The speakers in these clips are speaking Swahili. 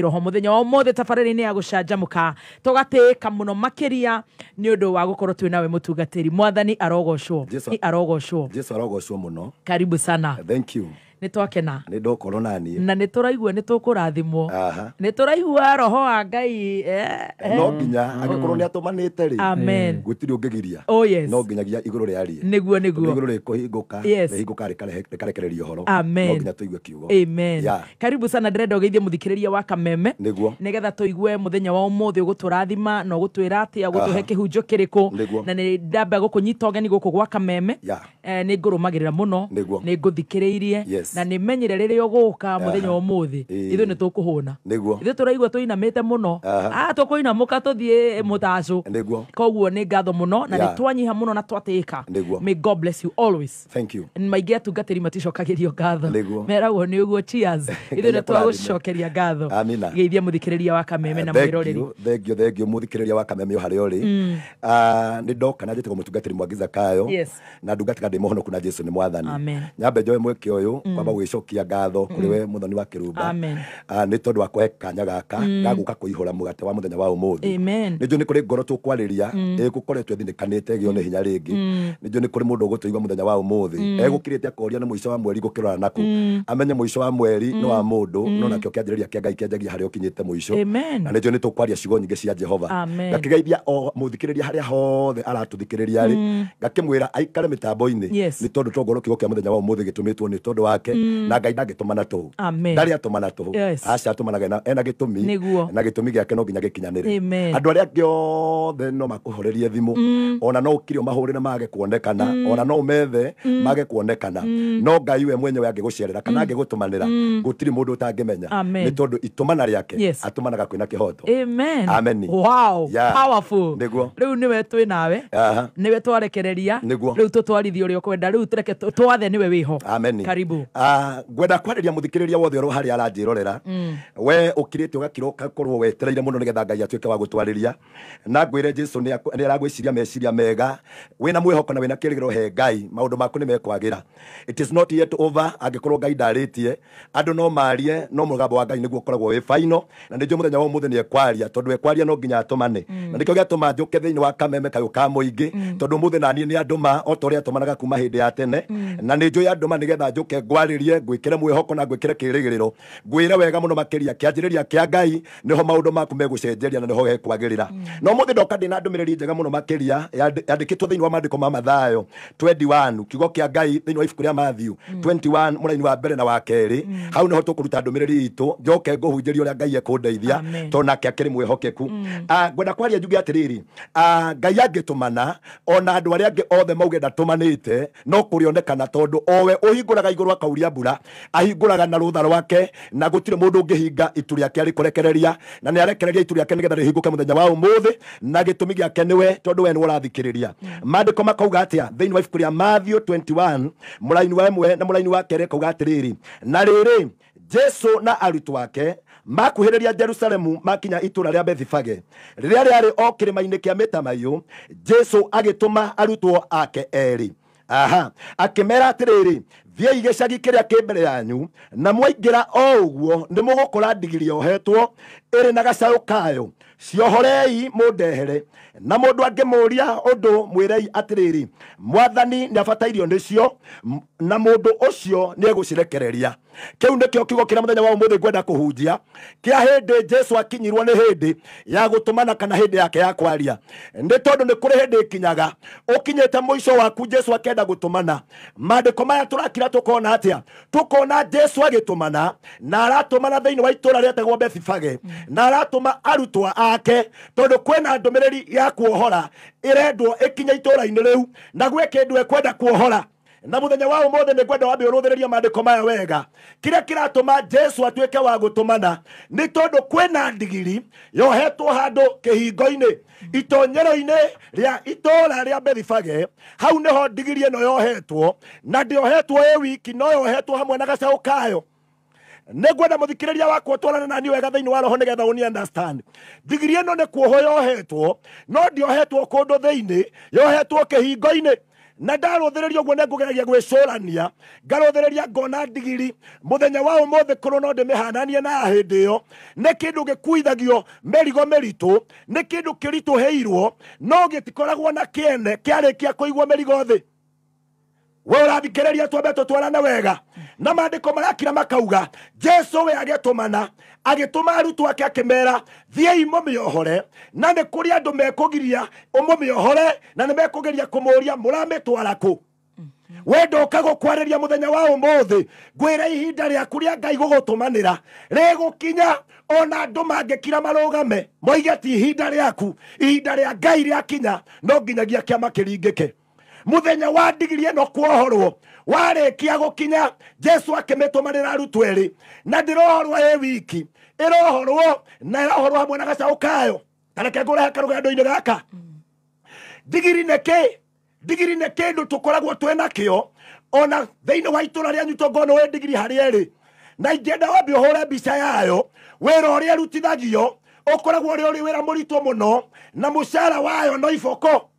roho muthenya wa mothe tabarĩra ni ya gũcanjamũka tũgatĩĩka mũno makĩria nĩ ũndũ wa gũkorwo twĩ nawe mũtungatĩri mwathani arogocwo arogocwo jesu arogocwo muno karibu sana thank you nä twakena nä ndokorwo naniä na nä tå raigua nä tå kå rathimwo nä tå raigua roho wa ngai eh, eh. no nginya angä korwo mm. nä atå manä te rä mm, gå tirä å ngä giria oh, no nginyagia igå rå rä ariä nä guo nä guo igå rå rä kå hingå ka rĩhingå ka rä karekereria å horo no nginya tå igue kiugo karibu sana ndärenda å geithie må thikä rä ria wa kameme nä guo nä getha tå igue må thenya wa å gå tå rathima na å gå twä ra atä a gå tå he kä hunjå kä rä kå na nä ndamba gå kå nyita å geni gå kå gwa kameme nä eh, ngå rå magä rä ra må no nä ngå thikä rä irie na nä menyire rä rä å gå ka må thenya å må thä ithuä nä tå kå hå na ithuä tå raigua tå inamä te må no a tå kå inamå ka tå thiä må tacå koguo nä ngatho må no na nä twanyiha må no na twatä ka maingä atungatä ri maticokagä rio ngatho meragwo nä å guo ithuä nä twagå cokeria ngatho geithie må thikä rä ria wa kameme ah, na mwä roreri thengio thengio må thikä rä ria wa kameme å harä a å rä nä ndoka na njä tigwo må tungatä ri mwangiza kayo na ndungatä ga ndä må na jesu nä mwathani nyambe njoe mweke å yå mm baba mm. gwĩcokia ngatho kuri mm. we muthoni wa kirumba nä ah, tondå wa kwehe kanya gaka ka kå mugate wa muthenya wa umuthi nä njå nä kå rä ngoro tå kwarä mm. gå koretwo thinikanä te gä one hinya rä ngä nä njå nä kå rä må ndå gå tå igua muthenya wa umuthi egå kä rä te akoria nä må ico wa mweri gå kä rora naku amenye må ico wa mweri nä wa må ndå no nakä o kä anjä rä ria kä ngai kä anjagia harä a å kinyä te må ico na nä njå nä tå kwaria cigo nyingä cia jehova ngakä geithia må thikä rä ria harä a hothe aratå thikä rä ria rä ngakä mwä ra aikare mä tambo-inä nä tondå tongoro kä go kä a muthenya wa må thä gä tå mä two nä tondå wa wake mm. na ngai ndangĩtũmana tũhũ ndarĩ atũmana tũhũ aca atũmanaga ena gĩtũmi na gitumi gĩake no nginya gikinyanire andu arĩa angĩ othe no makũhorerie thimu mm. ona no ũkire ũmahũrĩre mage kuonekana mm. ona no ũmethe mage kuonekana no ngai we mwenye we mwenyewe angĩgũcerera kana gutumanira gutiri angĩgũtũmanĩra gũtirĩ mũndũ ũtangĩmenya nĩ tondũ itũmana rĩake atũmanaga amen wow powerful nĩguo riu nĩwe twĩ nawe uh-huh. nĩwe twarekereria riu tũtwarithie uri okwenda riu tureke twathe wiho amen karibu Ah, ngwenda kwarĩria mũthikĩrĩria wothe oro harĩa aranjĩrorera mm. we ũkirĩte ũgakiroka korwo wetereire mũno nĩgetha ngai atuĩke wa gũtwarĩria na ngwĩre jesu nĩ aragwĩciria meciria mega wĩna mwĩhoko na wĩna kĩrĩgĩro he ngai maũndũ maku nĩ mekwagĩra it is not yet over angĩkorwo ngai ndarĩtie andũ no marie no mũgambo wa ngai nĩguo ũkoragwo wĩ final na nĩnjũ mũthenya wa ũmũthĩ nĩ ekwaria tondũ ekwaria no nginya atũmane mm. na nĩkĩo gĩatũma njũke thĩinĩ wa kameme kayũ ka mũingĩ mm. tondũ ũmũthĩ naniĩ nĩ ma o ta ũrĩa atũmanaga kuma hĩndĩ ya tene na nĩnjũĩ ma nĩgetha njũke ngwa ndararirie ngwikire mwihoko na ngwikire kirigiriro ngwire wega muno makiria kianjiriria kia ngai niho maundu maku megucenjeria na niho gekwagirira mm. no muthi ndoka ndina ndumiriri njega muno makiria yandikitwo thiini wa maandiko ma mathayo 21 kiugo kia ngai thiini wa ibuku ria mathiu 21 muraini mm. wa mbere na wa keri mm. hau niho tukuruta ndumiriri itu njoke nguhunjirie uria ngai ekundeithia tonake akiri mwihokeku ah, ngwenda kwaria njuge atiriri ah, ngai angitumana ona andu aria angi othe mauge ndatumanite no kurionekana tondu owe uhinguraga iguru akau uria mbura ahingũraga na rũtha rwake na gũtirĩ mũndũ ũngĩhinga itu rĩake arĩkũrekereria na nĩ arekereria itu rĩake nĩgetha rĩhingũke mũthenya wa ũmũthĩ na gĩtũmi gĩake nĩwe tondũ we nĩ ũrathikĩrĩria hmm. maandĩko makauga atĩa thĩinĩ wa ibuku rĩa mathio 21 mũraini wa ĩmwe na mũraini wa kere kauga atĩrĩrĩ na rĩrĩ jesu na arutwo ake makuhĩrĩria jerusalemu makinya itũũra rĩa bethifage rĩrĩa rĩarĩ o kĩrĩma-inĩ kĩa mĩtamaiyũ jesu agĩtũma arutwo ake eri aha akĩmera atĩrĩrĩ thiäi gä cagi kä rä a kä mbere yanyu na mwaingä ra o å guo nä må gå kå ra ndigiri yohetwo ä rä na gacaå kayo ciohorei mundehere na mundu angimuria undu mwirei atiriri mwathani nĩ abatairio nĩcio na mũndũ ũcio nĩ kiu kĩu nĩkĩo kiugo kĩrĩa muthenya wa ũmũthĩ ngwenda kũhunjia kia hĩndĩ jesu akinyirwo ni hĩndĩ ya gutumana kana hĩndĩ yake ya kwaria nĩ tondũ nĩ kũrĩ hĩndĩ ĩkinyaga ũkinyĩte mũico waku jesu akenda gũtũmana maandĩko maya turakira tukona atia tukona jesu agitumana na aratũmana thĩinĩ wa itũũra rĩetagwo bethifage na aratũma arutwa wake tondu kwena ndumiriri ya kuohora irendwo ikinya inä rä u na gwe kindu ekwenda kuohora na muthenya wa måthä ni ngwenda ria mandä ko maya wega ratå ma jesu ke wa gutumana ni tondu na ndigiri yohetwo kä hingo-inä itonyero itå ria rä ria bethifage hau ho ndigiri no yohetwo na ohetwo ä wiki no yohetwo hamwe na gacaå kayo thikä rä ria wakwo na nani wega thĩinĩ wa roho getha ũni understand ndigiri no nä kuohwo yohetwo no ndiohetwo thä inä yohetwo hingo-inä na cå rania ngarå thä rä ria ngona ndigiri mũthenya wa ũmũthĩ kũrũ no ndĩmĩhananie na ya rigo mä ritå nä kä ndå kä ritå hä irwo no tikoragwo na kå kĩarĩkia mä rigo thä we ũrathikĩrĩria twambe tũtwarane wega na maandĩko marakira makauga jesu we agĩtũmana agĩtũma arutwo ake akĩmera thiĩi mũmĩohore na nĩ kũrĩ andũ mekũgiria ũmũmĩohore na nĩ mekugiria kumuria mũramĩtwara kũ we ndoka gũkwarĩria mũthenya wa umuthi ngwĩra ihinda rĩaku rĩa ngai gũgũtũmanĩra rĩgũkinya ona andũ mangĩkira marugame moige ti ihinda riaku ihinda ria ngai rĩakinya no nginyagia kĩama kĩringĩke muthenya wa ndigiri ĩno kuohorwo warĩkia gũkinya jesu akĩmĩtũmanĩra arutwo erĩ na ndĩrohorwo ĩ wiki ĩrohorwo na ĩrohorwo hamwe na gacaũ kayo kareke ngũrehe karũgendo-inĩ gaka ndigiri nĩ kĩ ndigiri nĩ kĩndũ tũkoragwo twĩ nakĩo ona thĩinĩ wa itũra nyuto tongona wĩ ndigiri harĩa ĩrĩ na ingĩenda wambe ũhũre mbica yayo wĩra ũrĩa ĩrutithagio ũkoragwo ũrĩ ũrĩ wĩra mũritũ mũno na mũcara wayo no iboko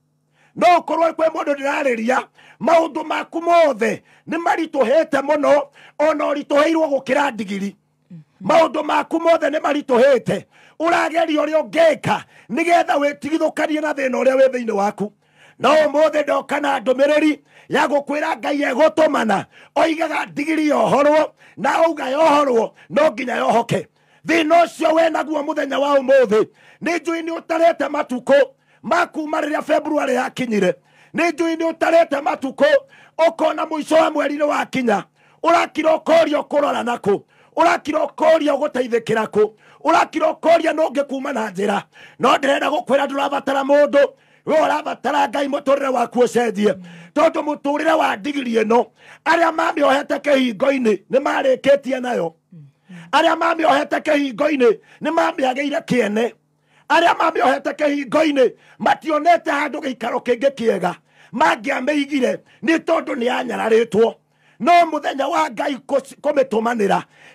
no ukorwo kwe mundu ndirariria maundu maku mothe ni marituhite muno ona urituheirwo gukira ndigiri mhm. maundu maku mothe ni marituhite urageria uria ungika nigetha witigithukanie na thina uria wi thiini waku no umuthi ndoka na ndumiriri ya gukwira ngai egutumana oigaga ndigiri yohorwo na auga yohorwo no nginya yohoke thina ucio we naguo muthenya wa umuthi ni njui ni utarete matuku makuma rä rä a februarä yakinyire nä njui nä å tarä matukå å kona må ico wa mweri wa wakinya å rakira å koria å kå rora nakå å rakira å koria å gå teithä kä ra kå å rakira å koria no ngä kuma na njä ra no ndä renda gå kwä ra ndå rabatara må ndå we ũrabatara ngai mũtũrĩre waku tå rä re wa ndigiri ĩno arĩa mamĩohete nä marä kä tie nayo arĩa nä mamä agä ire kä ene arĩa mamĩohete kĩhingo-inĩ mationete handũ gĩikaro kĩngĩ igire nä tondå nä nĩ two no thenya wa ngai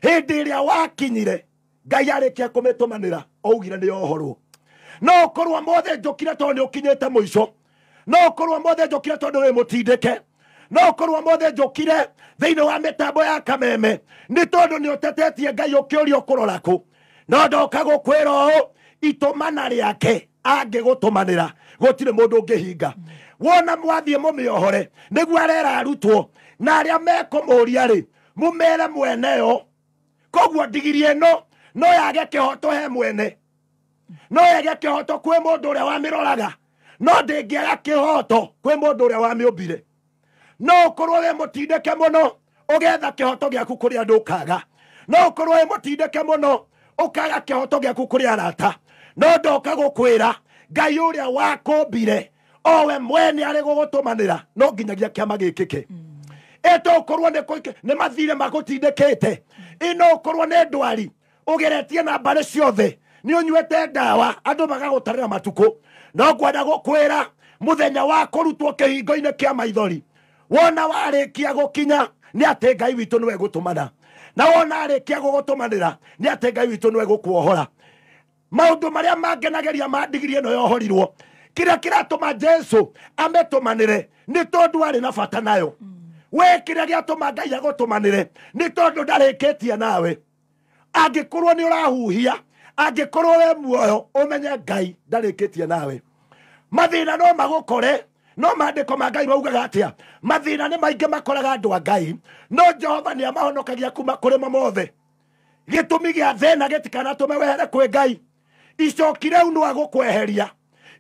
ä rä a wakinyire ngai arĩkia kũmĩtũmanĩra ougire nĩ yohorwo no korwo mothe njũkire tondũ nĩ ũkinyĩte mũico no ũkorwo mothe njũkire tondũ wĩ mũtindĩke no ũkorwo mothe thä inä wa tambo ya kameme nĩ tondũ nĩ ũtetetie ngai ũkĩũria ũkũrora kũ no ndoka gũkwĩra å itumana riake angigutumanira gutire mundu ngihinga wona mwathie mumiohore niguo arera arutwo na aria mekumuria ri mumere mweneyo koguo ndigiri ino no yage kihoto he mwene no yage kihoto kwi mundu uria wamiroraga no ndingiaga kihoto kwi mundu uria wamiumbire no ukorwo wi mutindike muno ugetha kihoto giaku kuri andu ukaga no ukorwo wi mutindike muno ukaga kihoto giaku kuri arata no ndoka gukwira ngai uria mbire owe mwene ari gugutumanira no kä kiama gikiki ito korwo nä mathire te ino korwo nä ndwari ugeretie na mbarä ciothe ni unyuete ndawa andu magagutarira matuku no ngwenda må muthenya wa hingo-inä kä a maithori wona gå kinya ni atä ngai witu tå gutumana na wona manä ra ni atä ngai witu niwe gukuohora maundu maria mangenageria ma ndigiri no yohorirwo kira kiratuma jesu ametumanire ni tondu ari na bata nayo we kira giatuma ngai agutumanire ni tondu ndarikitie nawe angikorwo ni urahuhia angikorwo we muoyo umenye ngai ndarikitie nawe mathina no magukore no mandiko ma ngai maugaga atia mathina ni maingi makoraga andu a ngai no jehova ni amahonokagia kuma kuri mo mothe gitumi gia thina gitikana tume wehere kwi ngai icoki rä u nä agå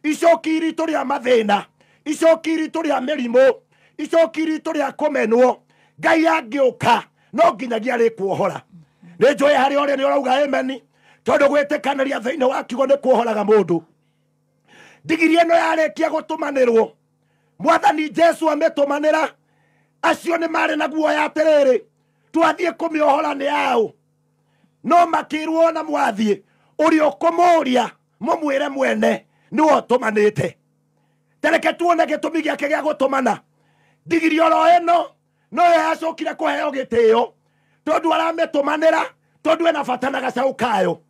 icoki iritå rä a mathä icoki iritå rä a mä rimå icoki iritå rä a kå menwo ngai angä å ka no nginyagia rä kuohora nä njå harä a å rä nä å rauga meni tondå gwä tä ria thä inä wa kigo nä kuohoraga må ndå ndigiri ä no yarä kia gå tå manä rwo mwathani jesu amä tå manä ra acio nä marä na guoya atä rä rä twathiä kå mä ohora nä aå no makä rwo na mwathiä uria ukumuria mumwire mwene ni otumanite tereke tuone gitumi giake gia gutumana ndigiri oro eno no yo yacokire kuheo gitio tondu aramitumanira tondu ena fatana na gacau kayo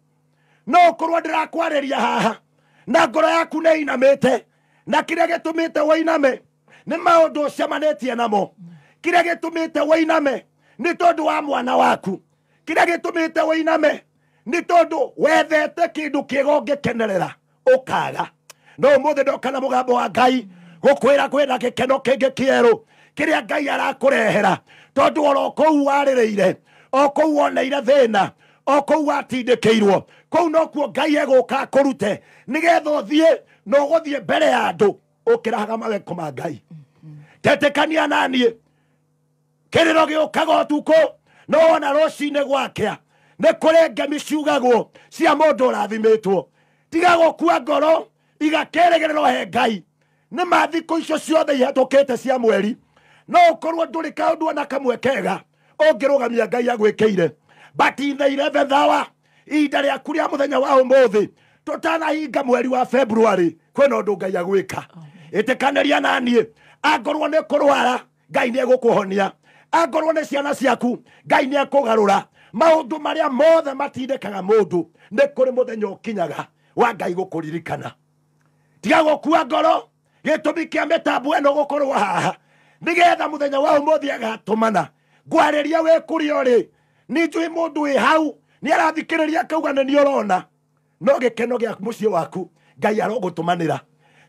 no ukorwo ndirakwariria haha na ngoro yaku nä inamä na kä rä a gä tå mä te wainame nä maå ndå cemanä tie namo kä rä a gä tå mä te wainame nä tondå wa mwana waku kä rä a gä tå mä te wainame nä tondå wethete kä ndå kä ngä kenerera å kaga no må thä ndoka na må gambo wa ngai gå kwä ra kwä na gä keno kä ngä kä erå kä rä a ngai arakå rehera tondå oro kå u warä rä ire o kå u woneire thä na o kå u watindä kä irwo kå u nokuo ngai egå ka kå rute nä getha å thiä na å gå thiä mbere ya andå å kä rahaga maweko ma ngai tetä kania naniä kä rä ro gä å kaga å tukå no wona rå cinä gwakea nä kå rä ngemi ciugagwo cia må ndå å rathimä two tiga gå kua ngoro igakerä gä rä rwo he ngai nä mathikå icio ciothe ihetå kä te cia mweri no å korwo ndå rä kaå ndå ona kamwe kega å ngä rå gamia ngai agwä kä ire batithaire bethawa ihinda rä aku rä a må thenya wa å må thä tå tanahinga mweri wa februarä kwä na å ndå ngai agwä ka ä tä kanä ria naniä angorwo nä kå rwara ngai nä egå kå honia angorwo nä ciana ciaku ngai nä ekå garå ra maundu maria mothe matindekaga mundu ni kuri muthenya ukinyaga wa ngai gukuririkana tiga gukua ngoro gitumi kia mitambo eno gukorwo haha nigetha muthenya wa umuthi agatumana ngwariria we kuri uri ni njui mundu wi hau ni arathikiriria akauga ni niorona no gikeno gia mucii waku ngai arogutumanira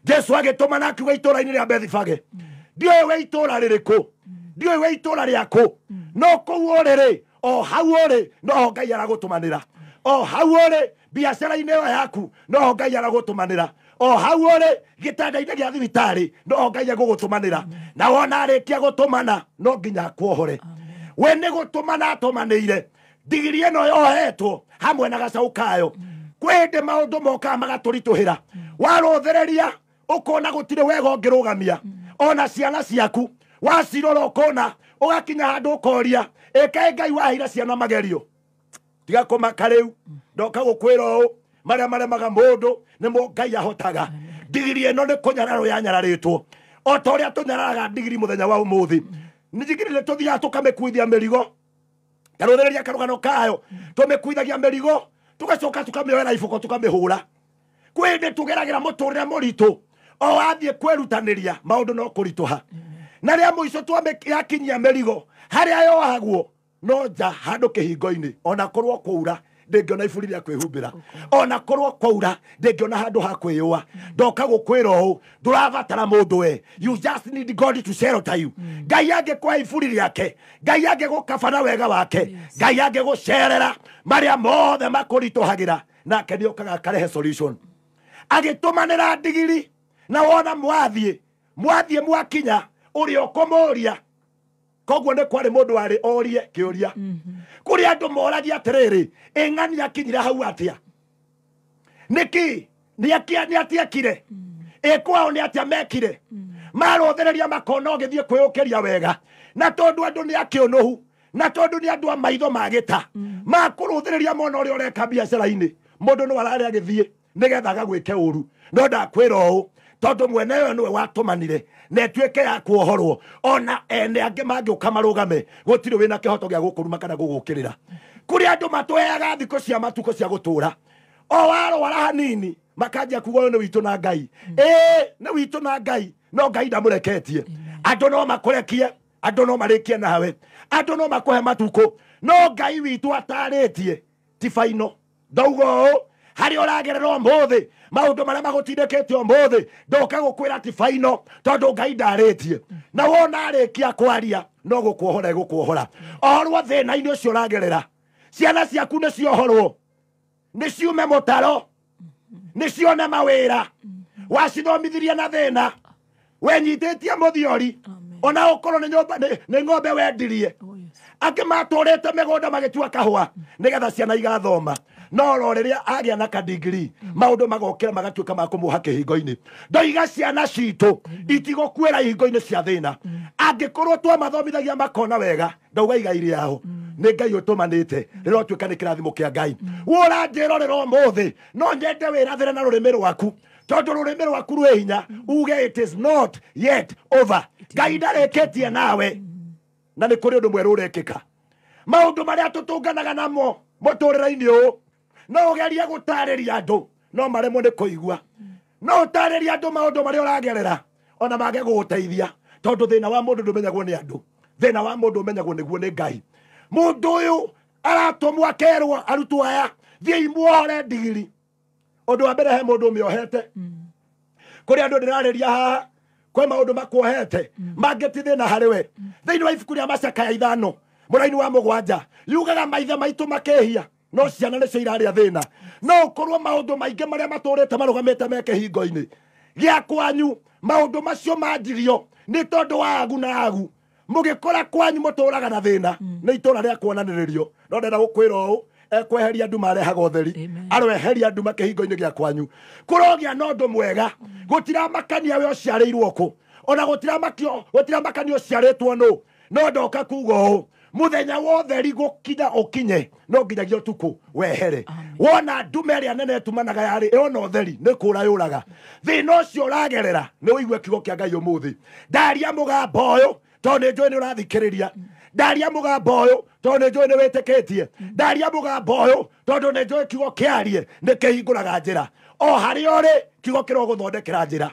jesu agitumana akiuga itura-ini ria bethifage mm. ndiuĩ we itura rĩrĩkũ mm. ndiuĩ we itura rĩaku mm. no kũu ũrĩrĩ o hau uri no ngai ra o hau rä biacara-inä ä yo yaku no ngai ra o hau gä gitanda-inä gä a thibitarä no ngai agå gå tå manä ra na wona arä kia gå tå mana no nginya akuohore we nä gå tå mana atåmanä ire ndigiri ä no yohetwo hamwe na gacaå kayo kwä hä ndä maå ndå mokaga magatå ritå hä ra mm. warå thereria å kona gå tirä wega å ngä rå gamia mm. ona ciana ciaku wacirora å kona å gakinya handå å koria ĩkaĩ ngai waheire ciana magerio tiga kũmaka u ndoka å marä a maremaga mũndũ mo ngai ahotaga ndigiri ĩno nĩ kũnyararwo yanyararĩtwo o ta tå nyararaga ndigiri thenya wa ũmũthĩ ndigiri tarå thä rä ria karå gano kayo tũmĩkuithagia mĩrigo tũgacoka tũkamĩoera ibuko tũkamĩhũra kwĩ hĩndĩ tũgeragĩra mũtũrĩre mũritũ o ria maå ndå no kũritũha mm na rä a må ico yakinyia mä rigo harä a yohagwo no nja handå kä hingo-inä ona korwo rwo kå ura ndängiona iburi rä a kwä humbä ra ona kå rwo kwaura ndängiona handå ha kwä yå a ndoka gå kwä ra å ndå rabatara må ndå we ngai angä kwa iburi rä ake ngai angä gå kabana wega wake ngai angä gå cerera marä a mothe makå ritå hagä ra nake nä okaga akarehe agä tå manä ra ndigiri na wona mwathiä mwathiä mwakinya uri okomoria koguo nä kwarä må ndå orie kä å ria mhm. kå rä andå moragia atä rä rä hau atä a ni akia nä atiekire kire mhm. kwao nä atä mekire mhm. marå thä rä ria makona å gä thiä kwä å kä ria wega na tondå andå nä akä å nå hu na tondå nä andå amaitho magita magä ta makå rå thä rä ria mwana å rä a å reka biacara-inä må ndå no ararä agä thiä nä getha ke å ru no ndakwä ra å tondå mwene yo nä we watå manire na ĩtuĩke ya kuohorwo ona ene na kä hoto gä a gå kå ruma kana kå rä andå matweaga thikå cia matukå cia ra o warwara hanini makanjia kuga yå nä witå na ngai mm. ĩĩ nä witå na ngai no ngai reketie andå no rekie andå no kie nawe andå no he matukå no ngai atarä tie ti baino ndauga å harä a å ragererwo må maå ndå marä a magåtindä kä te må thä ndoka gå kwä ra tibaino tondå ngai ndarä tie na wona arä kia kwaria no gå kuohora gå kuohora ohorwo thä na å cio å ragerera ciana ciaku nä ciohorwo nä ciume må taro nä cione mawä ra wacithomithirie na thä na wenyitä tie må thiori ona å korwo nä ng'ombe wendirie oh, angä matå rä te mä gå nda magä tua kahå a nä getha ciana igathoma no ro riria agia na kadigiri maundu magokira magatuika ma kumuha kihingo-ini ndoiga ciana citu itigukuira ihingo-ini cia thina angikorwo twamathomithagia makona wega ndauga igai yao nĩ ngai ũtũmanĩte rĩrotuĩka nĩ kĩrathimo kĩa ngai wũra njĩrorera ũmũthĩ no nyende wĩrathĩre na rũrĩmĩ rwaku tondå rå rä mä rwaku rwä hinya uge it is not yet over ngai ndarä kä tie nawe na nä kå rä å ndå mwerå å rekä ka maå ndå marä a tå tå nganaga namo må tå rä re-inä å no ugeria gutariria andu no maremwo ni kuigua no utariria andu maundu maria uragerera ona mage guteithia tondu thina wa mundu ndumenyagwo ni andu thina wa mundu umenyagwo niguo ni ngai mundu uyu aratumwo akerwo arutwo aya thiä imwohore ndigiri å ndå wa mbere he mundu ndå å mä ohete kå rä andå ndä rarä ria haha kwä maå makuohete mangä thina hari we thä wa ibuku rä a ya ithano må raini wa mugwanja yugaga maithe maitu makehia no ciana nä cio irarä a thä na no å korwo maå ndå maingä marä a rä te marå te meke hingo-inä gä kwanyu maå ndå macio manjirio nä tondå wa agu na agu må gä kora kwanyu må tå raga na thä na hmm. nä itå ra rä a kuonanä rä rio no ndenda gå kwä ra å ekweheria andå marehaga ũtheri areheria andå makä hingo-inä gä a kwanyu kå rogä a na ũndå mwega hmm. gå tiramakania we å ciarä irwo kå ona gå tiramakania å ciarä two no no ndoka kuga å muthenya wothe rigukitha ukinye no nginyagia utuku wehere wona ndume ĩrĩa nene ĩtumanaga yarĩ yona ũtheri nĩ kũra yũraga thĩna ũcio ũragerera nĩ ũigue kiugo kĩa ngai ũmũthĩ ndaria boyo ũyũ tondũ nĩ njũĩ nĩ ũrathikĩrĩria ndaria boyo ũyũ tondũ nĩ njũĩ nĩ wĩtĩkĩtie ndaria boyo ũyũ tondũ nĩ njũĩ kiugo kĩarie nĩ kĩhingũraga njĩra o harĩa ũrĩ kiugo kĩrogũthondekera njĩra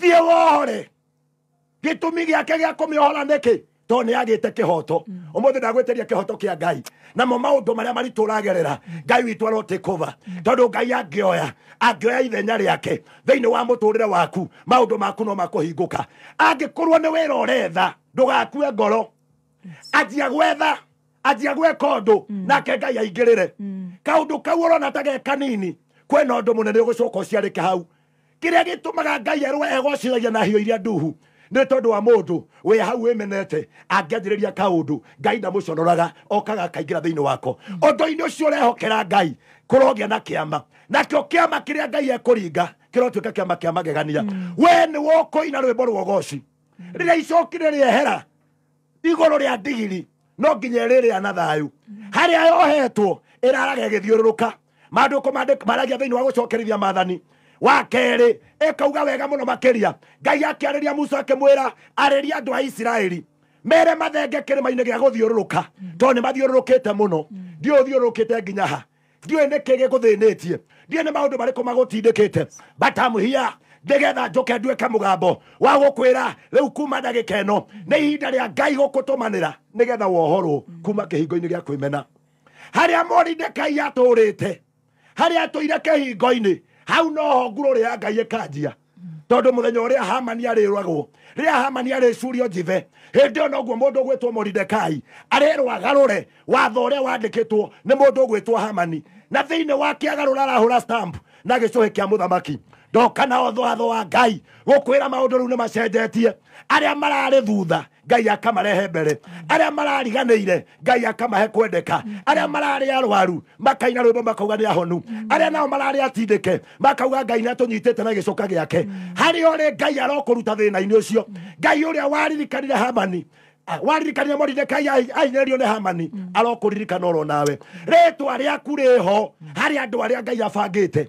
thiĩ wohore gĩtũmi gĩake gĩa kũmĩohora nĩkĩ to nä agä te kä hoto å mm. må thä ndagwä tä ria kä hoto kä a ngai namo maå ndå marä a maritå ragerera mm. ngai witå arotä kåva mm. tondå ngai angä oya angä oya ithenya rä ake thä inä wa må tå rä re waku maå ndå maku no makå hingå ka angä korwo nä wä ra å retha ndå gakue ngoro anjia gwetha anjia gweka å ndå nake ngai aingä rä re kaå ndå kau å rona ta kanini kwä na å ndå må nene å gå coka å ciarä ke hau kä rä a gä tå maga ngai erwo egociragia na hiå iria nduhu nä tondå wa må ndå wä hau wä menete angä anjä rä ria kaå ngai ndamå conoraga okaga ra thä inä wako å å cio å rehokera ngai kå rogä na kä ama nakio kä ama kä rä a ngai ekå ringa kä rotuä ka kä ama kä amagegania mm. we nä wokå ina rwä mbo rwogoci rä rä a icokire rä ehera igå rå rä a ndigiri no nginya rä rä a na thayå mm. harä a yohetwo ä rarage gä thiå rå rå ka mandå kå maragia thä inä wa gå cokerithia mathani wa kerä ä wega må no makä ria ngai akä arä ria musa akä mwä ra arä ria andå a isiraeli mere mathenge kä rä ma-inä gä a gå thiå rå rå ka mm. tondå nä mathiå rå rå kä te må no mm. ndiå thiå rå kä te nginya ha ndiå nä kä gä gå thä nä tie ndiä nä maå ndå marä kå magå tindä kä te batamhia ndigetha njoke nduä ke må gambo wa gå kwä ra rä u kuma ndagä ka ä no nä ihinda rä a ngai gå kå tå manä ra nä getha wohorwo mm. kuma kä hingo-inä gä a kwä mena harä a moridekai atå rä te harä a atå ire kä hingo-inä hau noho nguro ria ngai ikanjia tondu muthenya uria hamani arirwagwo ria hamani aricurio njithe hindi yo noguo mundu gwitwo moridekai arirwo agarure watho uria wandikitwo ni mundu gwitwo hamani na thiini wake agarura arahura stamp na gicuhi kia muthamaki ndoka na otho watho wa ngai gukwira maundu riu ni macenjetie aria mararĩ thutha ngai akamarehe mbere arĩa marariganĩire ngai akamahe kwendeka arĩa mararĩ arwaru makaina rwĩmbo makauga nĩ ahonu arĩa nao mararĩ atindĩke makauga ngai nĩ atũnyitĩte na gĩcoka gĩake harĩa ũrĩ ngai arokũruta thĩna-inĩ ũcio ngai ũrĩa waririkanire hamani waririkanire moridekai ainĩrĩrio nĩ hamani arokũririkana oro nawe rĩtwa rĩaku rĩ ho harĩ andũ arĩa ngai abangĩte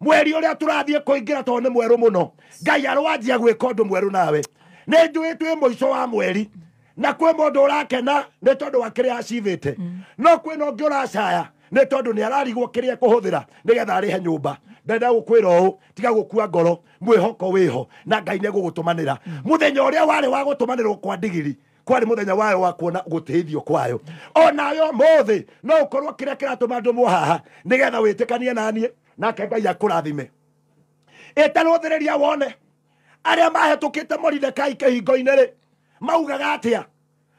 mweri ũrĩa tũrathiĩ kũingĩra tondũ nĩ mwerũ mũno ngai arwanjia gwĩka ũndũ mwerũ nawe nä njå twä må ico wa mweri na kwä må ndå å rakena nä tondå wa kä rä acivä te no kwä na å ngä å racaya nä tondå nä ararigwo kä rä a kå hå thä ra nä getha arä he nyå mba ndenda gå kwä ra å tiga kua ngoro mwä hoko wä ho na ngai nä gå gå tå manä ra må thenya å rä a warä wa gå tå manä rwo kwa ndigiri kwarä må thenya wayo wa kuona gå tä ithio kwayo onayo må thä no å korwo kä rä a kä ratå ma ndå mwo haha nä getha wä tä kanie naniä nake ngai akå rathime ä thä rä ria wone arĩa mahĩtũkĩte moridekai kĩhingo-inĩ rĩ maugaga atĩa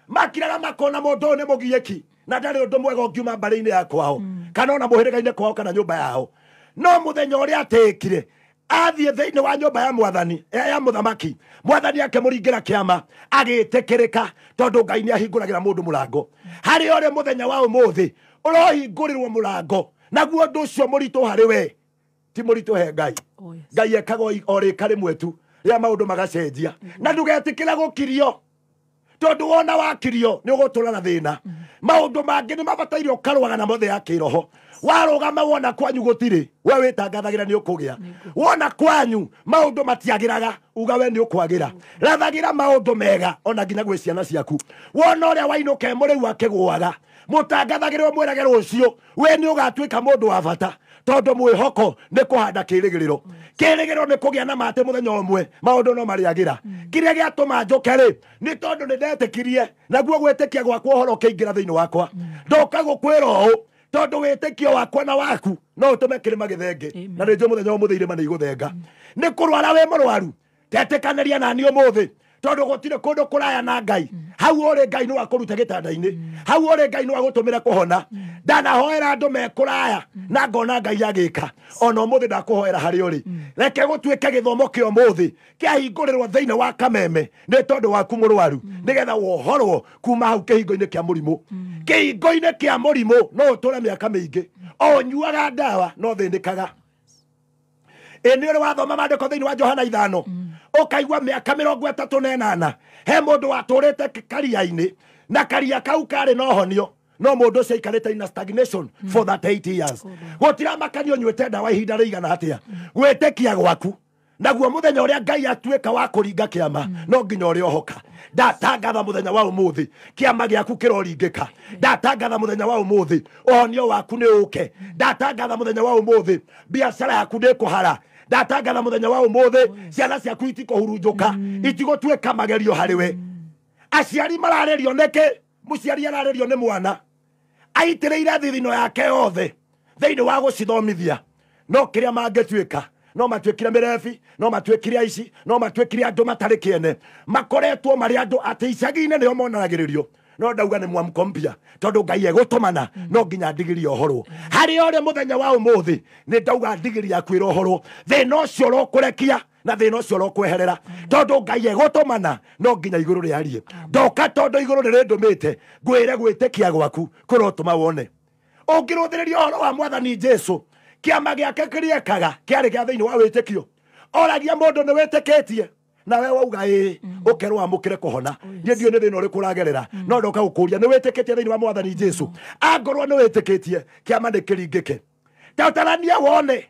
makiraga makona mũndũ ũyũ nĩ mũgiĩki na ndarĩ ũndũ mwega ũngiuma mbarĩ-inĩ ya kwao kana ona mũhĩrĩga-inĩ kwao kana nyũmba yao no mũthenya ũrĩa atĩĩkire athiĩ thĩinĩ wa nyũmba ya mwathani ya mũthamaki mwathani akĩmũringĩra kĩama agĩtĩkĩrĩka tondũ ngai nĩ ahingũragĩra mũndũ mũrango harĩ ũrĩ mũthenya wa ũmũthĩ ũrohingũrĩrwo mũrango naguo ũndũ ũcio mũritũ harĩ we ti mũritũ he ngai oh, ngai ekaga o rĩka rĩmwe tu ya maundu magacenjia na ndugetikira gukirio tondu wona wakirio ni ugutura na thina maundu mangi ni mabataire ukarwaga na mothe ya kiroho warugama wona kwanyu gutiri we witangathagira ni ukugia wona kwanyu maundu matiagiraga uga we ni ukwagira rathagira maundu mega ona nginya gwe ciana ciaku wona uria wainuke muriu akiguaga mutangathagira mwirage ucio we ni ugatuika mundu wa bata tondu mwihoko ni kuhanda kirigiriro mm kirigiro ni kugia na mate muthenya umwe maundu no mariagira kiria tuma njuke ri ni tondu ni ndetikirie naguo gwetekia gwakwa uhoro ukiingira thiini wakwa ndoka gukwira uu tondu witikio wakwa na waku no utume kirima githenge na rinjo muthenya wa muthi irima ni iguthenga ni kurwara we murwaru tetikaniria nani umuthi tondå gå tirä kå ndå kå raya na ngai hau å rä ngai nä wakå ruta gä tanda-inä hau å rä ngai nä wagå tå mä re kå hona ndanahoera andå mekå raya na ngona ngai agä ka ona må thä ndakå hoera harä rä reke gå tuä ke gä thomo kä o må thä kä ahingå rä rwo thä inä wa kameme nä tondå waku må rwaru nä getha wohorwo kuma hau kä hingo-inä kä a må rimå kä hingo-inä kä a må rimå no å tå re mä aka mä ingä o nyuaga ndawa no thä nä kaga ä nä å rä wathoma mandä ko thä inä wa johana ithano mm ukaigua miaka mirongo itatu na inana he mundu waturite karia-ini na karia kau kari na honio no mundu ucio aikarite ina stagnation mm. for that 8 years gutiramakaria oh, unyuite ndawa ihinda riigana atia gwitikia gwaku naguo muthenya uria ngai atuika wa kuringa kiama no nginya uri ohoka ndatangatha muthenya wa umuthi kiama giaku kiroringika ndatangatha muthenya wa umuthi uhonio waku ni uke ndatangatha muthenya wa umuthi biacara yaku ni kuhara ndatangatha må thenya wa å må thä ciana ciaku hurunjå ka mm. itigå tuä magerio harä we mm. aciari mararerio neke må ciari ararerio nä mwana aitä rä ire thithino yake yothe thä inä wa gå cithomithia no kä rä a mangä tuä ka no mä rebi no kire aici no kire andu matarä ene makoretwo marä andu atä icagi-inä nä o monanagä rä rio no ndauga nä mwamko mpia tondå ngai egå tå mana no nginya ndigiri ohorwo harä a muthenya rä må wa å må thä nä ndauga ndigiri yakwä ra horwo thä na å cio rokå rekia na thä na å cio rokweherera tondå ngai egå tå mana no nginya igå rå rä ariä ndoka tondå igå rå rä rä ndå mä te ngwä re gwä tä kia gwaku kå rotå ma wone å ngä rå thä rä ria å horo wa mwathani jesu kä ama gä ake kä rä ekaga kä arä gä a thä inä wa wä tä kio oragia må ndå nä wä tä kä tie na we wauga ä å mm. kerwo amå kä re kå hona oh, niä ndiå nä thä na å rä kå ragerera mm. no ndoka gå kå ria nä wä tä kä tie thä inä wa mwathani mm. jesu angorwo nä wä tä kä tie kä ama nä kä ringä ke taåtarania wone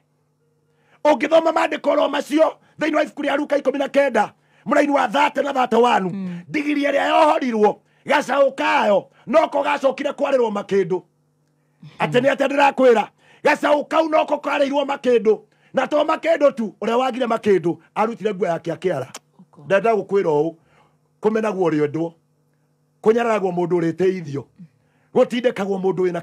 å ngä thoma mandä koro macio thä inä wa ibuku rä aruka ikå mi na kenda må raini wa thate na thate wanu ndigirie rä a yohorirwo gacaå kayo noko gacokire kwarä rwo makä ndå atä nä atä ndä rakwä ra gacaå kau noko karä irwo makä ndå na to makä ndå tu å rä a wagire makä ndå arutire nguo yake akä ara ndenda ndwo kå nyararagwo må ndå å rä urite ithio gå tindekagwo må ndå wä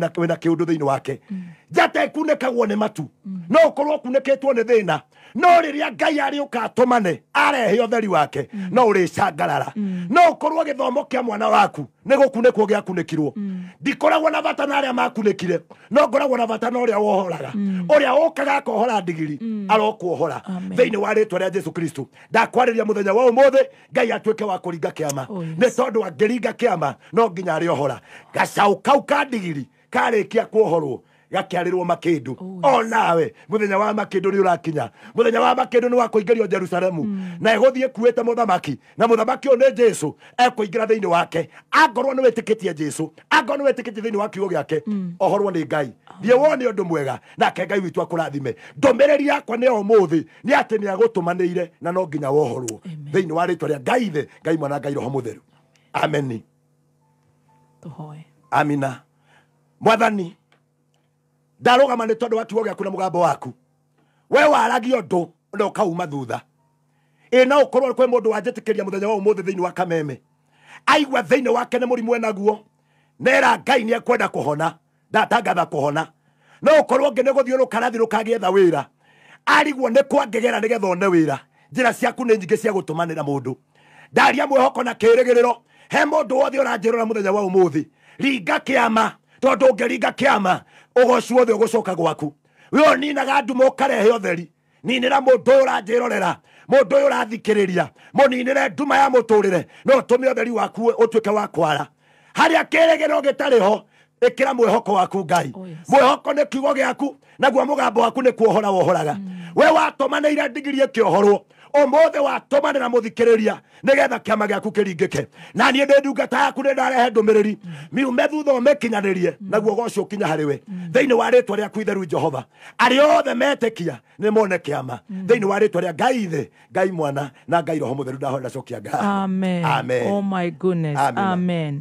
na kä å ndå thä inä wake mm njata ikunäkagwo nä matu no å korwo kunäkätwo nä thä na no rä rä a ngai arä å ka mane arehe å theri wake no å rä cangarara no å korwo gä thomo kä a mwana waku nä gå kunä kwo gä akunä kirwo ndikoragwo na bata na arä a makunä kire no ngoragwo na bata na å rä a wohoraga å rä a å kaga akohora ndigiri arokwohora thä inä wa rä twa rä a jesu kristo ndakwarä ria må thenya wa å må thä ngai atuä ke wa kå ringa kä ama oh, nä tondå angä ringa kä ama no nginya arä ohora gacaå kau ka ndigiri karä kia kuohorwo gakäarä makindu onawe oh, muthenya wa makindu ni urakinya muthenya wa makindu ni nä jerusalemu hmm. na ägå kuete muthamaki na muthamaki one jesu ekå ingä wake angorwo ni wä tä jesu angorwo ni wä tä kä tie thä wa kiugo gä hmm. ohorwo ni ngai thie oh. wone å ndå mwega nake ngai witå akå ndomereri yakwa nä omuthi ni thä ni agutumanire na no nginya wohorwo thä wa ritwa ria ngai the ngai mwana ngai roho må theru ameni amina mwathani ndarugama nä tondå wa kiugo gä aku na må waku we waragia å ndå na å kauma thutha ä no å korwo kwä må ndå wanjä tä kä ria må thenya wa å må thä thä inä wa kameme aigua thä inä wake nä må rimå enaguo nera ngai nä ekwenda kå hona ndatangatha kå hona no å korwo ngä nä gå thiå rå karathi rå kagä etha wä ra arigwo nä kwangegera nä getha one wä ra njä ra ciaku nä nyingä cia gå tå manä ra må ndå ndaria mwä na kä rä gä rä ro he må ndå wothe å ranjä rora må thenya wa å må thä ringa kä ama tondå ngä ringa kä ama ugocuo othe å gå coka gwaku we ninaga nduma å karehe ũtheri ninä må ndå å ra njä rorera må ndå å yå rathikä rä ria må ninä re nduma ya må tå rä re no å tå waku å tuä ke wa kwara harä a kä rä gä ro gä tarä ho ä kä ra mwä hoko waku ngai oh, mwä hoko nä kiugo gä aku naguo må gambo waku nä kuohora wohoraga mm. we watåmanä ire ndigirie kä ohorwo omothe watomane na mũthikĩrĩria nigetha kĩama gĩaku kiringike na niĩ ndĩ ndungata yaku nĩ ndarehe ndũmĩrĩri miume thutha ũmĩkinyanĩrie naguo gocio kinya harĩ we thĩinĩ wa ritwa rĩaku itheru jehova ari othe metekia nĩ mone kiama thĩinĩ wa ritwa ria ngai ithe ngai mwana na ngai roho mũtheru ndahoera cokia ngaho amen. Oh my goodness. Amen. amen.